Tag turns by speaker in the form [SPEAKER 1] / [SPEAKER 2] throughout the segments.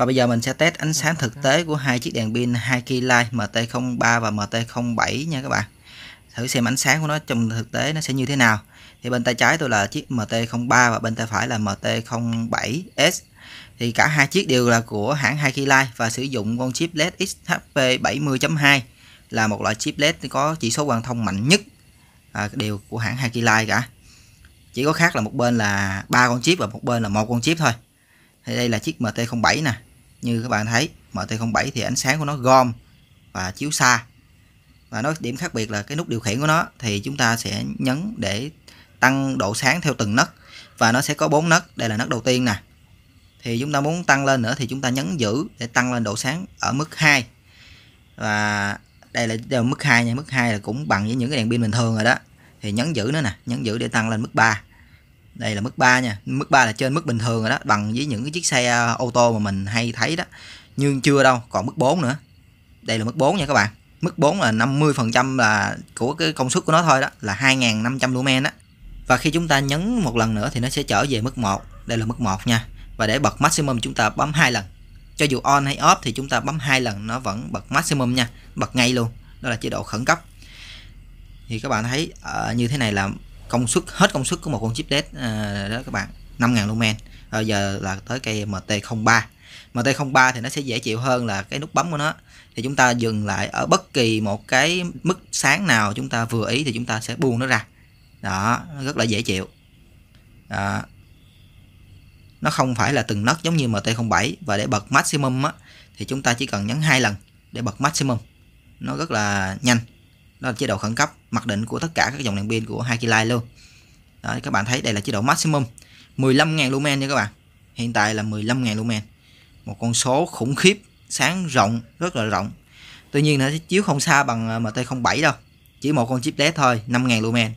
[SPEAKER 1] Và bây giờ mình sẽ test ánh sáng thực tế của hai chiếc đèn pin 2 key light MT03 và MT07 nha các bạn. Thử xem ánh sáng của nó trong thực tế nó sẽ như thế nào. Thì bên tay trái tôi là chiếc MT03 và bên tay phải là MT07S. Thì cả hai chiếc đều là của hãng 2 key light và sử dụng con chip LED XHP 70.2 là một loại chip LED có chỉ số quang thông mạnh nhất à, đều của hãng 2 key light cả. Chỉ có khác là một bên là ba con chip và một bên là một con chip thôi. Thì đây là chiếc MT07 nè như các bạn thấy MT07 thì ánh sáng của nó gom và chiếu xa và nó điểm khác biệt là cái nút điều khiển của nó thì chúng ta sẽ nhấn để tăng độ sáng theo từng nấc và nó sẽ có bốn nấc đây là nấc đầu tiên nè thì chúng ta muốn tăng lên nữa thì chúng ta nhấn giữ để tăng lên độ sáng ở mức 2 và đây là, đều mức 2 nha mức 2 là cũng bằng với những cái đèn pin bình thường rồi đó thì nhấn giữ nữa nè nhấn giữ để tăng lên mức 3 đây là mức 3 nha mức 3 là trên mức bình thường rồi đó bằng với những cái chiếc xe à, ô tô mà mình hay thấy đó nhưng chưa đâu còn mức 4 nữa đây là mức 4 nha các bạn mức 4 là 50 phần trăm là của cái công suất của nó thôi đó là 2.500 lumen đó và khi chúng ta nhấn một lần nữa thì nó sẽ trở về mức 1 đây là mức 1 nha và để bật maximum chúng ta bấm hai lần cho dù on hay off thì chúng ta bấm hai lần nó vẫn bật maximum nha bật ngay luôn đó là chế độ khẩn cấp thì các bạn thấy uh, như thế này là công suất hết công suất của một con chip LED à, đó các bạn 5.000 lumen à, giờ là tới cây MT03 MT03 thì nó sẽ dễ chịu hơn là cái nút bấm của nó thì chúng ta dừng lại ở bất kỳ một cái mức sáng nào chúng ta vừa ý thì chúng ta sẽ buông nó ra đó rất là dễ chịu đó. nó không phải là từng nấc giống như MT07 và để bật maximum á, thì chúng ta chỉ cần nhấn hai lần để bật maximum nó rất là nhanh đó là chế độ khẩn cấp mặc định của tất cả các dòng đèn pin của hai Hakiline luôn đó các bạn thấy đây là chế độ maximum 15.000 lumen nha các bạn hiện tại là 15.000 lumen một con số khủng khiếp sáng rộng rất là rộng tuy nhiên nó chiếu không xa bằng ờ, MT07 đâu chỉ một con chip led thôi 5.000 lumen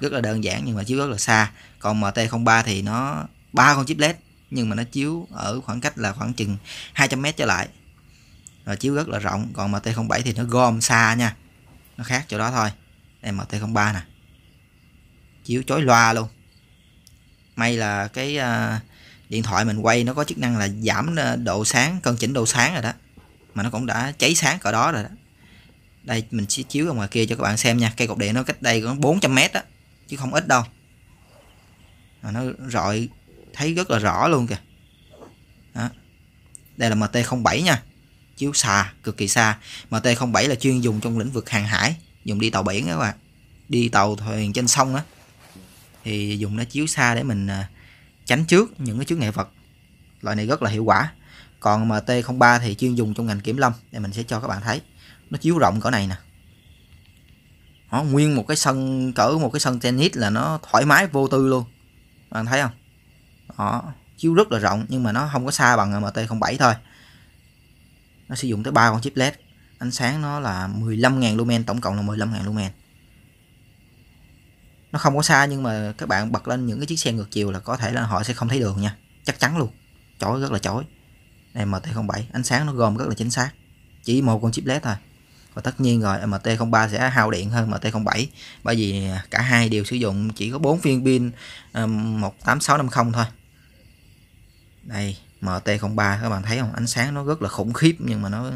[SPEAKER 1] rất là đơn giản nhưng mà chiếu rất là xa còn MT03 thì nó ba con chip led nhưng mà nó chiếu ở khoảng cách là khoảng chừng 200m trở lại và chiếu rất là rộng còn MT07 thì nó gom xa nha nó khác chỗ đó thôi MT03 nè chiếu chói loa luôn may là cái uh, điện thoại mình quay nó có chức năng là giảm à, độ sáng cân chỉnh độ sáng rồi đó mà nó cũng đã cháy sáng cỡ đó rồi đó đây mình sẽ chiếu ra ngoài kia cho các bạn xem nha cây cột điện nó cách đây khoảng 400 m đó chứ không ít đâu à, nó rọi thấy rất là rõ luôn kìa đó. đây là MT07 nha chiếu xa cực kỳ xa MT07 là chuyên dùng trong lĩnh vực hàng hải dùng đi tàu biển các bạn đi tàu thuyền trên sông á thì dùng nó chiếu xa để mình à, tránh trước những cái chướng ngại vật loại này rất là hiệu quả còn MT03 thì chuyên dùng trong ngành kiểm lâm thì mình sẽ cho các bạn thấy nó chiếu rộng cỡ này nè nó nguyên một cái sân cỡ một cái sân tennis là nó thoải mái vô tư luôn bạn thấy không đó chiếu rất là rộng nhưng mà nó không có xa bằng MT07 thôi nó sử dụng tới ba con chip led ánh sáng nó là 15.000 lumen tổng cộng là 15.000 lumen nó không có xa nhưng mà các bạn bật lên những cái chiếc xe ngược chiều là có thể là họ sẽ không thấy đường nha chắc chắn luôn chói rất là chói này MT07 ánh sáng nó gom rất là chính xác chỉ một con chip led thôi và tất nhiên rồi MT03 sẽ hao điện hơn MT07 bởi vì cả hai đều sử dụng chỉ có 4 viên pin 18650 ờ, thôi đây MT03 các bạn thấy không ánh sáng nó rất là khủng khiếp nhưng mà nó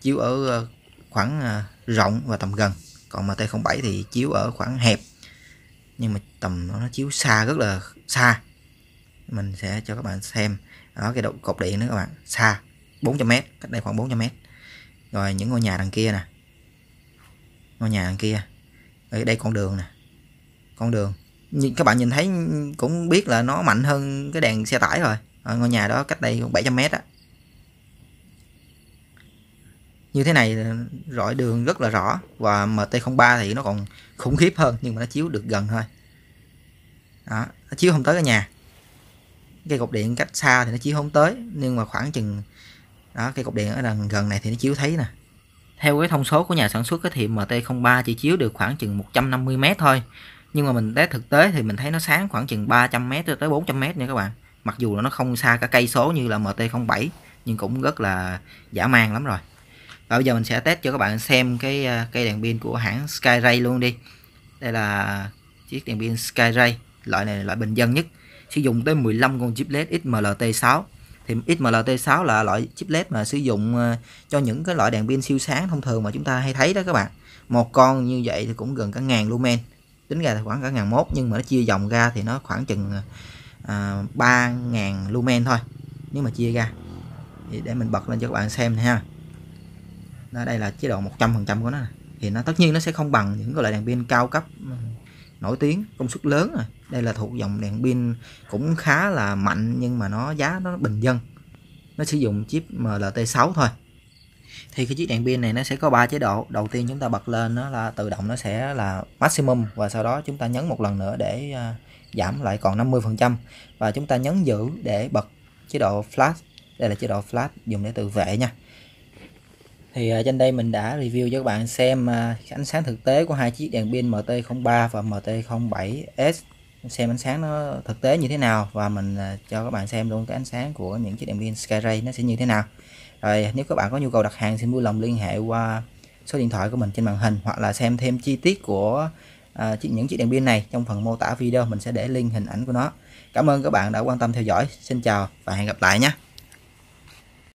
[SPEAKER 1] chiếu ở ờ, khoảng ờ, rộng và tầm gần còn MT07 thì chiếu ở khoảng hẹp nhưng mà tầm nó chiếu xa rất là xa mình sẽ cho các bạn xem ở cái độ cột điện nữa các bạn xa 400m cách đây khoảng 400m rồi những ngôi nhà đằng kia nè ngôi nhà đằng kia ở đây con đường nè con đường các bạn nhìn thấy cũng biết là nó mạnh hơn cái đèn xe tải rồi ở ngôi nhà đó cách đây 700 mét á như thế này rọi đường rất là rõ và MT03 thì nó còn khủng khiếp hơn nhưng mà nó chiếu được gần thôi đó, nó chiếu không tới cái nhà cái cột điện cách xa thì nó chiếu không tới nhưng mà khoảng chừng đó cái cột điện ở đằng gần này thì nó chiếu thấy nè theo cái thông số của nhà sản xuất thì MT03 chỉ chiếu được khoảng chừng 150 m thôi nhưng mà mình test thực tế thì mình thấy nó sáng khoảng chừng 300 m tới 400 m nha các bạn mặc dù là nó không xa cả cây số như là MT07 nhưng cũng rất là giả man lắm rồi và bây giờ mình sẽ test cho các bạn xem cái à, cây đèn pin của hãng Skyray luôn đi đây là chiếc đèn pin Skyray loại này là loại bình dân nhất sử dụng tới 15 con chip LED XMLT6 thì XMLT6 là loại chip LED mà sử dụng à, cho những cái loại đèn pin siêu sáng thông thường mà chúng ta hay thấy đó các bạn một con như vậy thì cũng gần cả ngàn lumen tính ra là khoảng cả ngàn mốt nhưng mà nó chia dòng ra thì nó khoảng chừng à, à, 3 lumen thôi nếu mà chia ra thì để mình bật lên cho các bạn xem này ha đó, đây là chế độ 100% của nó thì nó tất nhiên nó sẽ không bằng những loại đèn pin cao cấp ừ, nổi tiếng công suất lớn rồi đây là thuộc dòng đèn pin cũng khá là mạnh nhưng mà nó giá nó bình dân nó sử dụng chip MLT6 thôi thì cái chiếc đèn pin này nó sẽ có ba chế độ đầu tiên chúng ta bật lên nó là tự động nó sẽ là maximum và sau đó chúng ta nhấn một lần nữa để à, giảm lại còn 50% và chúng ta nhấn giữ để bật chế độ flash đây là chế độ flash dùng để tự vệ nha thì à, trên đây mình đã review cho các bạn xem à, ánh sáng thực tế của hai chiếc đèn pin MT03 và MT07S xem ánh sáng nó thực tế như thế nào và mình à, cho các bạn xem luôn cái ánh sáng của những chiếc đèn pin Skyray nó sẽ như thế nào rồi nếu các bạn có nhu cầu đặt hàng xin vui lòng liên hệ qua số điện thoại của mình trên màn hình hoặc là xem thêm chi tiết của à, những chiếc đèn pin này trong phần mô tả video mình sẽ để link hình ảnh của nó cảm ơn các bạn đã quan tâm theo dõi xin chào và hẹn gặp lại nhé